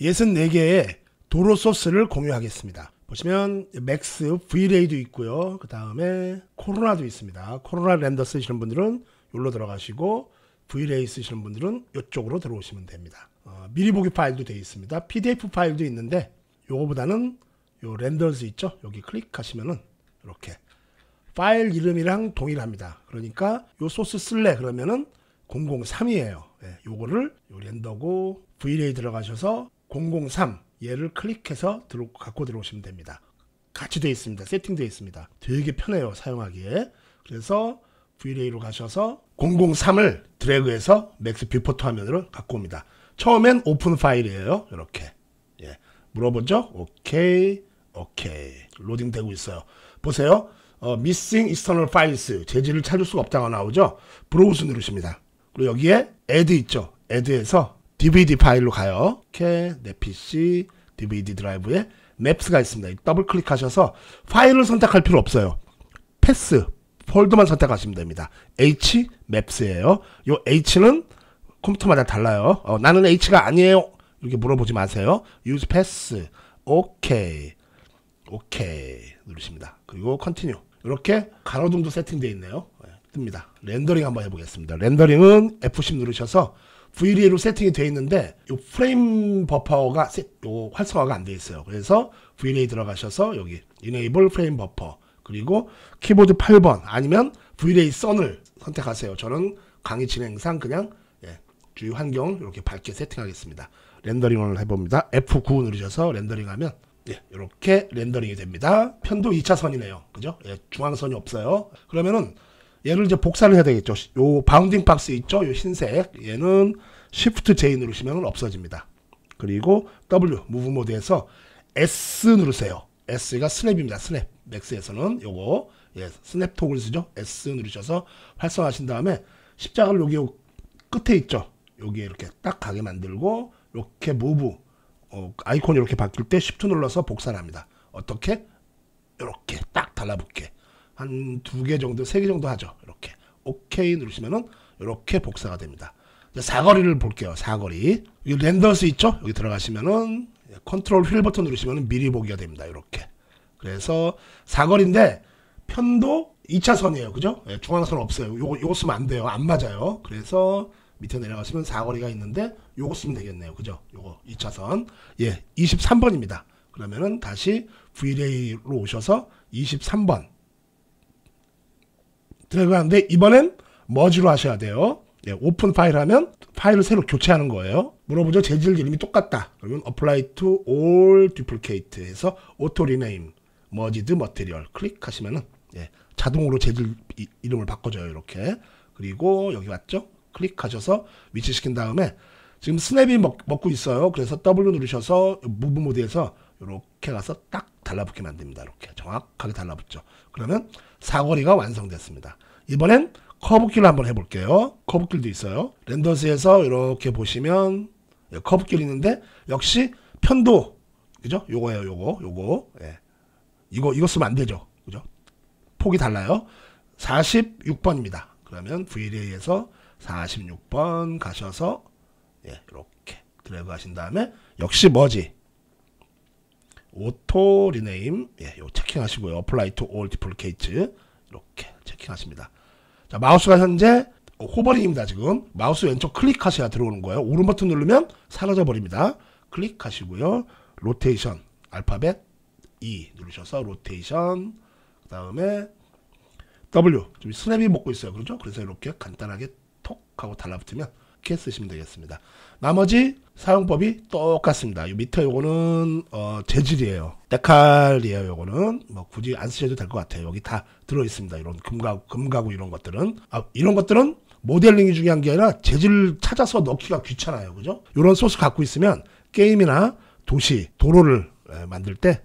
64개의 도로 소스를 공유하겠습니다. 보시면 맥스 V레이도 있고요. 그 다음에 코로나도 있습니다. 코로나 렌더 쓰시는 분들은 여기로 들어가시고 V레이 쓰시는 분들은 이쪽으로 들어오시면 됩니다. 어, 미리 보기 파일도 되어 있습니다. PDF 파일도 있는데 요거보다는 요 렌더스 있죠? 여기 클릭하시면은 이렇게 파일 이름이랑 동일합니다. 그러니까 요 소스 쓸래 그러면은 003이에요. 예, 요거를 요 렌더고 V레이 들어가셔서 003 얘를 클릭해서 들어, 갖고 들어오시면 됩니다. 같이 되어 있습니다. 세팅되어 있습니다. 되게 편해요. 사용하기에. 그래서 VLA로 가셔서 003을 드래그해서 맥스 뷰포트 화면으로 갖고 옵니다. 처음엔 오픈 파일이에요. 이렇게. 예. 물어보죠. 오케이. 오케이. 로딩 되고 있어요. 보세요. 어, missing external files. 재질을 찾을 수가 없다고 나오죠. 브로우스 누르십니다. 그리고 여기에 add 있죠. add에서 DVD 파일로 가요. 이렇게 내 PC DVD 드라이브에 맵스가 있습니다. 더블 클릭하셔서 파일을 선택할 필요 없어요. 패스 폴더만 선택하시면 됩니다. H 맵스예요. 요 H는 컴퓨터마다 달라요. 어, 나는 H가 아니에요. 이렇게 물어보지 마세요. use pass. OK. OK. 누르십니다. 그리고 continue. 이렇게 가로등도 세팅되어 있네요. 네, 뜹니다. 렌더링 한번 해보겠습니다. 렌더링은 F10 누르셔서 VLA로 세팅이 되어 있는데 이 프레임 버퍼가 세, 요 활성화가 안 돼 있어요. 그래서 VLA 들어가셔서 여기 Enable 프레임 버퍼 그리고 키보드 8번 아니면 VLA 선을 선택하세요. 저는 강의 진행상 그냥 예, 주위 환경 이렇게 밝게 세팅하겠습니다. 렌더링을 해봅니다. F9 누르셔서 렌더링하면 예, 이렇게 렌더링이 됩니다. 편도 2차선이네요. 그죠? 예, 중앙선이 없어요. 그러면은 얘를 이제 복사를 해야 되겠죠. 요 바운딩 박스 있죠? 요 흰색. 얘는 Shift J 누르시면 없어집니다. 그리고 W 무브 모드에서 S 누르세요. S가 스냅입니다. 스냅. 맥스에서는 요거 예, 스냅 톡을 쓰죠. S 누르셔서 활성화하신 다음에 십자가를 여기 요 끝에 있죠. 여기에 이렇게 딱 가게 만들고 이렇게 무브 어, 아이콘이 이렇게 바뀔 때 Shift 눌러서 복사를 합니다. 어떻게? 이렇게 딱 달라붙게. 한두개 정도, 세 개 정도 하죠. 이렇게. 오케이 누르시면은 이렇게 복사가 됩니다. 사거리를 볼게요. 사거리. 여기 렌더스 있죠? 여기 들어가시면은 예, 컨트롤 휠 버튼 누르시면은 미리 보기가 됩니다. 이렇게. 그래서 사거리인데 편도 2차선이에요. 그죠? 예, 중앙선 없어요. 요거 요거 쓰면 안 돼요. 안 맞아요. 그래서 밑에 내려가시면 사거리가 있는데 요거 쓰면 되겠네요. 그죠? 요거 2차선. 예, 23번입니다. 그러면은 다시 VLA로 오셔서 23번 들어가는데 이번엔 머지로 하셔야 돼요. 네, 오픈 파일 하면 파일을 새로 교체하는 거예요. 물어보죠. 재질 이름이 똑같다. 그러면 apply to all duplicate 해서 auto rename merged material 클릭하시면은 예, 자동으로 재질 이, 이름을 바꿔줘요. 이렇게. 그리고 여기 왔죠? 클릭하셔서 위치시킨 다음에 지금 스냅이 먹, 먹고 있어요. 그래서 W 누르셔서 무브 모드에서 이렇게 가서 딱 달라붙게 만듭니다. 이렇게 정확하게 달라붙죠. 그러면 사거리가 완성됐습니다. 이번엔 커브길로 한번 해볼게요. 커브길도 있어요. 랜더스에서 이렇게 보시면 예, 커브길 있는데 역시 편도 그죠? 요거예요. 요거 요거 예. 이거 이거 쓰면 안 되죠. 그죠? 폭이 달라요. 46번입니다. 그러면 VLA에서 46번 가셔서 예, 이렇게 드래그 하신 다음에 역시 뭐지? 오토 리네임 예, 요 체킹하시고요. apply to all d 이렇게 체킹하십니다. 자, 마우스가 현재 호버링입니다, 지금. 마우스 왼쪽 클릭하셔야 들어오는 거예요. 오른 버튼 누르면 사라져 버립니다. 클릭하시고요. 로테이션 알파벳 E 누르셔서 로테이션 그다음에 W 좀 스냅이 먹고 있어요. 그렇죠? 그래서 이렇게 간단하게 톡 하고 달라붙으면 이렇게 쓰시면 되겠습니다. 나머지 사용법이 똑같습니다. 이 미터 요거는 어, 재질이에요. 데칼이에요. 요거는 뭐 굳이 안 쓰셔도 될 것 같아요. 여기 다 들어 있습니다. 이런 금가구, 금가구 이런 것들은 아, 이런 것들은 모델링이 중요한 게 아니라 재질 찾아서 넣기가 귀찮아요. 그죠? 이런 소스 갖고 있으면 게임이나 도시, 도로를 만들 때